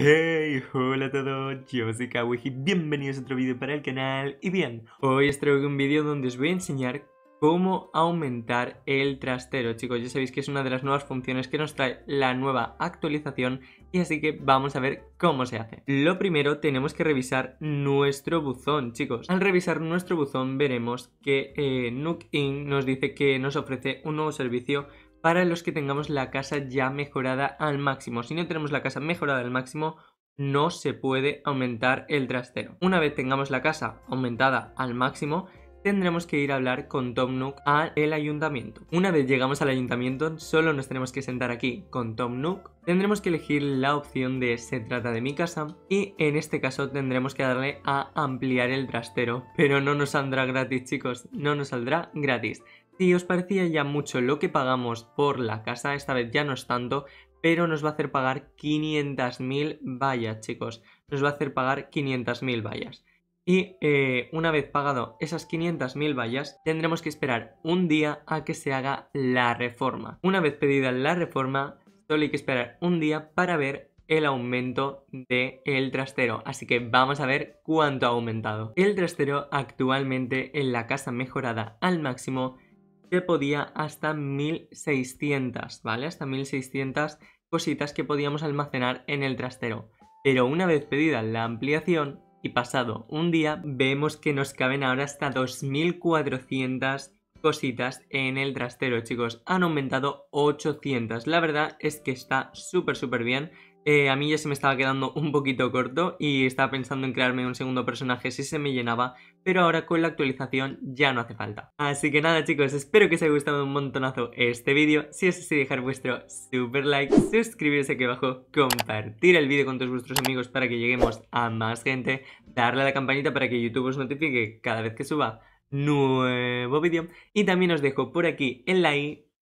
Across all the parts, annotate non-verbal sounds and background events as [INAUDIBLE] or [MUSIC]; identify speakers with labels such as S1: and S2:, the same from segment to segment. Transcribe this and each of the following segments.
S1: Hey, hola a todos, yo soy Kawiji, bienvenidos a otro vídeo para el canal y bien, hoy os traigo un vídeo donde os voy a enseñar cómo aumentar el trastero chicos, ya sabéis que es una de las nuevas funciones que nos trae la nueva actualización y así que vamos a ver cómo se hace. Lo primero tenemos que revisar nuestro buzón chicos, al revisar nuestro buzón veremos que eh, Nook Inc. nos dice que nos ofrece un nuevo servicio para los que tengamos la casa ya mejorada al máximo. Si no tenemos la casa mejorada al máximo, no se puede aumentar el trastero. Una vez tengamos la casa aumentada al máximo, tendremos que ir a hablar con Tom Nook al ayuntamiento. Una vez llegamos al ayuntamiento, solo nos tenemos que sentar aquí con Tom Nook. Tendremos que elegir la opción de se trata de mi casa y en este caso tendremos que darle a ampliar el trastero. Pero no nos saldrá gratis chicos, no nos saldrá gratis. Si os parecía ya mucho lo que pagamos por la casa, esta vez ya no es tanto, pero nos va a hacer pagar 500.000 vallas, chicos. Nos va a hacer pagar 500.000 vallas. Y eh, una vez pagado esas 500.000 vallas, tendremos que esperar un día a que se haga la reforma. Una vez pedida la reforma, solo hay que esperar un día para ver el aumento del el trastero. Así que vamos a ver cuánto ha aumentado. El trastero actualmente en la casa mejorada al máximo que podía hasta 1600, ¿vale? Hasta 1600 cositas que podíamos almacenar en el trastero. Pero una vez pedida la ampliación y pasado un día, vemos que nos caben ahora hasta 2400 cositas en el trastero, chicos. Han aumentado 800. La verdad es que está súper, súper bien. Eh, a mí ya se me estaba quedando [LAUGHS] un poquito corto y estaba pensando en crearme un segundo personaje si se me llenaba, pero ahora con la actualización ya no hace falta. Así que nada chicos, espero que os haya gustado un montonazo este vídeo, si es así dejar vuestro super like, suscribirse aquí abajo, compartir el vídeo con todos vuestros amigos para que lleguemos a más gente, darle a la campanita para que YouTube os notifique cada vez que suba nuevo vídeo y también os dejo por aquí en la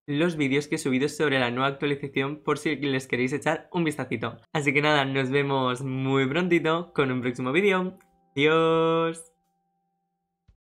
S1: los vídeos que he subido sobre la nueva actualización por si les queréis echar un vistacito. Así que nada, nos vemos muy prontito con un próximo vídeo. Adiós.